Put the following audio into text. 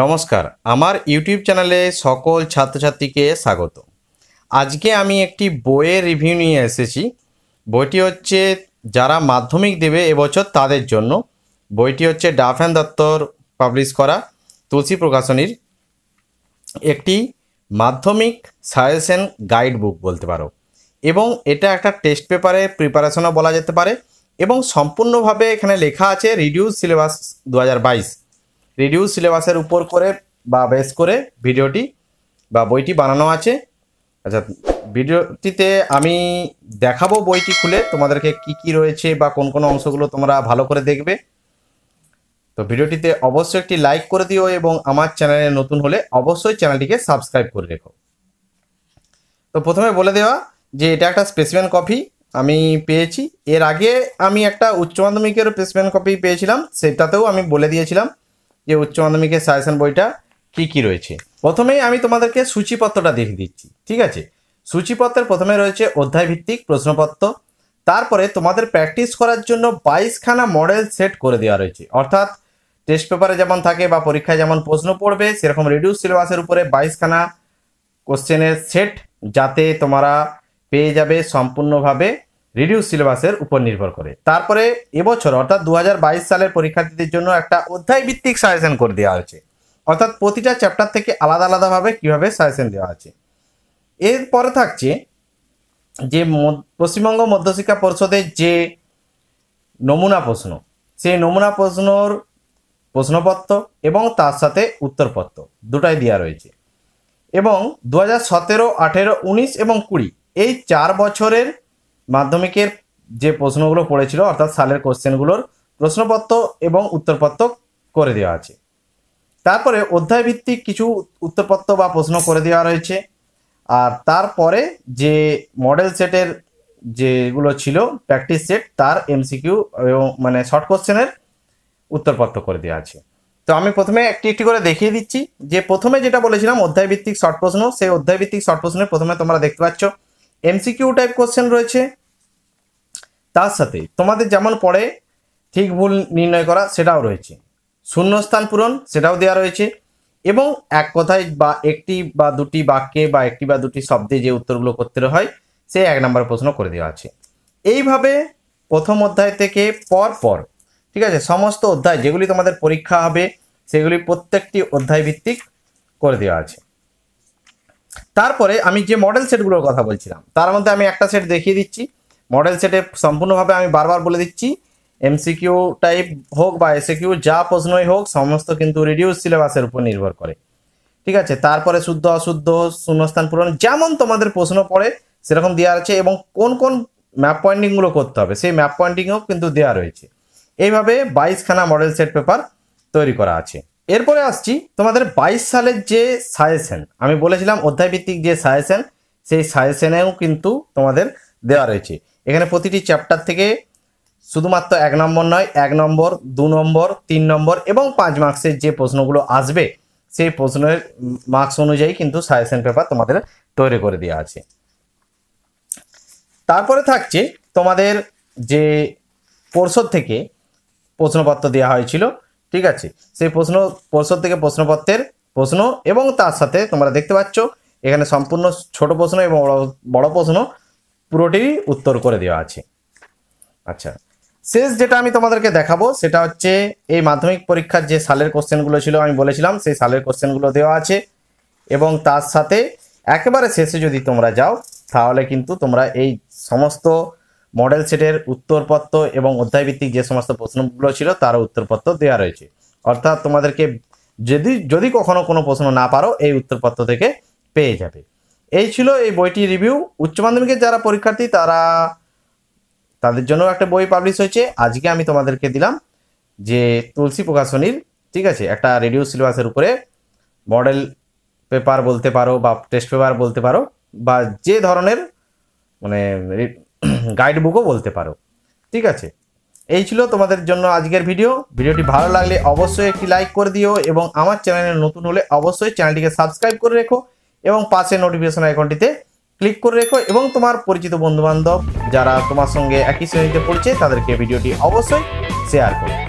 নমস্কার আমার ইউটিউব চ্যানেলে সকল ছাত্রছাত্রীকে স্বাগত আজকে আমি একটি বইয়ের রিভিউ নিয়ে এসেছি বইটি হচ্ছে যারা মাধ্যমিক দেবে এবছর তাদের জন্য বইটি হচ্ছে ডাফেন দত্তর পাবলিশ করা তুলসী প্রকাশনীর একটি মাধ্যমিক সাজেশন গাইড বুক বলতে পারো এবং এটা একটা টেস্ট পেপারে প্রিপারেশনও বলা যেতে পারে এবং সম্পূর্ণভাবে এখানে লেখা আছে রিডিউস সিলেবাস দু রিডিউস সিলেবাসের উপর করে বা বেস করে ভিডিওটি বা বইটি বানানো আছে আচ্ছা ভিডিওটিতে আমি দেখাবো বইটি খুলে তোমাদেরকে কি কি রয়েছে বা কোন কোন অংশগুলো তোমরা ভালো করে দেখবে তো ভিডিওটিতে অবশ্যই একটি লাইক করে দিও এবং আমার চ্যানেলে নতুন হলে অবশ্যই চ্যানেলটিকে সাবস্ক্রাইব করে রেখো তো প্রথমে বলে দেওয়া যে এটা একটা স্পেসিমেন কপি আমি পেয়েছি এর আগে আমি একটা উচ্চ মাধ্যমিকের স্পেসিমেন কপি পেয়েছিলাম সেটাতেও আমি বলে দিয়েছিলাম যে উচ্চ মাধ্যমিকের সাজেশন বইটা কি কি রয়েছে প্রথমেই আমি তোমাদেরকে সূচিপত্রটা দেখে দিচ্ছি ঠিক আছে সূচিপত্রের প্রথমে রয়েছে অধ্যায়ভিত্তিক প্রশ্নপত্র তারপরে তোমাদের প্র্যাকটিস করার জন্য বাইশখানা মডেল সেট করে দেওয়া রয়েছে অর্থাৎ টেস্ট পেপারে যেমন থাকে বা পরীক্ষায় যেমন প্রশ্ন পড়বে সেরকম রিডিউস সিলেবাসের উপরে বাইশখানা কোশ্চেনের সেট যাতে তোমরা পেয়ে যাবে সম্পূর্ণভাবে রিডিউস সিলেবাসের উপর নির্ভর করে তারপরে এবছর অর্থাৎ দু সালের পরীক্ষার্থীদের জন্য একটা অধ্যায় ভিত্তিক সাজেশন করে দেওয়া হয়েছে অর্থাৎ প্রতিটা চ্যাপ্টার থেকে আলাদা আলাদাভাবে কীভাবে সাজেশন দেওয়া আছে এরপরে থাকছে যে পশ্চিমবঙ্গ মধ্যশিক্ষা পরিষদের যে নমুনা প্রশ্ন সেই নমুনা প্রশ্নর প্রশ্নপত্র এবং তার সাথে উত্তরপত্র দুটাই দেওয়া রয়েছে এবং দু হাজার সতেরো আঠেরো উনিশ এবং কুড়ি এই চার বছরের মাধ্যমিকের যে প্রশ্নগুলো পড়েছিল অর্থাৎ সালের কোশ্চেনগুলোর প্রশ্নপত্র এবং উত্তরপত্র করে দেওয়া আছে তারপরে অধ্যায়ভিত্তিক কিছু উত্তরপত্র বা প্রশ্ন করে দেওয়া রয়েছে আর তারপরে যে মডেল সেটের যেগুলো ছিল প্র্যাকটিস সেট তার এমসিকিউ এবং মানে শর্ট কোশ্চেনের উত্তরপত্র করে দেওয়া আছে তো আমি প্রথমে একটি একটি করে দেখিয়ে দিচ্ছি যে প্রথমে যেটা বলেছিলাম অধ্যায়ভিত্তিক শর্ট প্রশ্ন সেই অধ্যায়ভিত্তিক শর্ট প্রশ্নে প্রথমে তোমরা দেখতে পাচ্ছ এমসিকিউ টাইপ কোশ্চেন রয়েছে তার সাথে তোমাদের যেমন পড়ে ঠিক ভুল নির্ণয় করা সেটাও রয়েছে শূন্যস্থান পূরণ সেটাও দেওয়া রয়েছে এবং এক কথায় বা একটি বা দুটি বাক্যে বা একটি বা দুটি শব্দে যে উত্তরগুলো করতে হয় সে এক নম্বর প্রশ্ন করে দেওয়া আছে এইভাবে প্রথম অধ্যায় থেকে পর পর ঠিক আছে সমস্ত অধ্যায় যেগুলি তোমাদের পরীক্ষা হবে সেগুলি প্রত্যেকটি অধ্যায় ভিত্তিক করে দেওয়া আছে তারপরে আমি যে মডেল সেটগুলোর কথা বলছিলাম তার মধ্যে আমি একটা সেট দেখিয়ে দিচ্ছি মডেল সেটে সম্পূর্ণভাবে আমি বারবার বলে দিচ্ছি এমসিকিউ টাইপ হোক বা এসিকিউ যা প্রশ্নই হোক সমস্ত কিন্তু রিডিউস সিলেবাসের উপর নির্ভর করে ঠিক আছে তারপরে শুদ্ধ অশুদ্ধ শূন্যস্থান পূরণ যেমন তোমাদের প্রশ্ন পড়ে সেরকম দেওয়া আছে এবং কোন কোন ম্যাপ পয়েন্টিংগুলো করতে হবে সেই ম্যাপ পয়েন্টিংও কিন্তু দেওয়া রয়েছে এইভাবে বাইশখানা মডেল সেট পেপার তৈরি করা আছে এরপরে আসছি তোমাদের বাইশ সালের যে সাজেশন আমি বলেছিলাম অধ্যায়ভিত্তিক যে সাজেশন সেই সাজেশনেও কিন্তু তোমাদের দেওয়া রয়েছে এখানে প্রতিটি চ্যাপ্টার থেকে শুধুমাত্র এক নম্বর নয় এক নম্বর দু নম্বর তিন নম্বর এবং পাঁচ মার্কসের যে প্রশ্নগুলো আসবে সেই প্রশ্নের মার্কস অনুযায়ী কিন্তু সাজেশন পেপার তোমাদের তৈরি করে দেওয়া আছে তারপরে থাকছে তোমাদের যে পর্ষদ থেকে প্রশ্নপত্র দেওয়া হয়েছিল ঠিক আছে সেই প্রশ্ন পরিষদ থেকে প্রশ্নপত্রের প্রশ্ন এবং তার সাথে তোমরা দেখতে পাচ্ছ এখানে সম্পূর্ণ ছোট প্রশ্ন এবং বড় প্রশ্ন পুরোটি উত্তর করে দেওয়া আছে আচ্ছা শেষ যেটা আমি তোমাদেরকে দেখাবো সেটা হচ্ছে এই মাধ্যমিক পরীক্ষার যে সালের কোশ্চেনগুলো ছিল আমি বলেছিলাম সেই সালের কোশ্চেনগুলো দেওয়া আছে এবং তার সাথে একেবারে শেষে যদি তোমরা যাও তাহলে কিন্তু তোমরা এই সমস্ত মডেল সেটের উত্তরপত্র এবং অধ্যায়ভিত্তিক যে সমস্ত প্রশ্নগুলো ছিল তার উত্তরপত্র দেওয়া রয়েছে অর্থাৎ তোমাদেরকে যদি যদি কখনো কোনো প্রশ্ন না পারো এই উত্তরপত্র থেকে পেয়ে যাবে এই ছিল এই বইটি রিভিউ উচ্চ মাধ্যমিকের যারা পরীক্ষার্থী তারা তাদের জন্য একটা বই পাবলিশ হয়েছে আজকে আমি তোমাদেরকে দিলাম যে তুলসী প্রকাশনীর ঠিক আছে একটা রেডিও সিলেবাসের উপরে মডেল পেপার বলতে পারো বা টেস্ট পেপার বলতে পারো বা যে ধরনের মানে গাইড বুকও বলতে পারো ঠিক আছে এই ছিল তোমাদের জন্য আজকের ভিডিও ভিডিওটি ভালো লাগলে অবশ্যই একটি লাইক করে দিও এবং আমার চ্যানেলে নতুন হলে অবশ্যই চ্যানেলটিকে সাবস্ক্রাইব করে রেখো এবং পাশে নোটিফিকেশন আইকনটিতে ক্লিক করে রেখো এবং তোমার পরিচিত বন্ধুবান্ধব যারা তোমার সঙ্গে একই শ্রেণীতে পড়ছে তাদেরকে ভিডিওটি অবশ্যই শেয়ার করো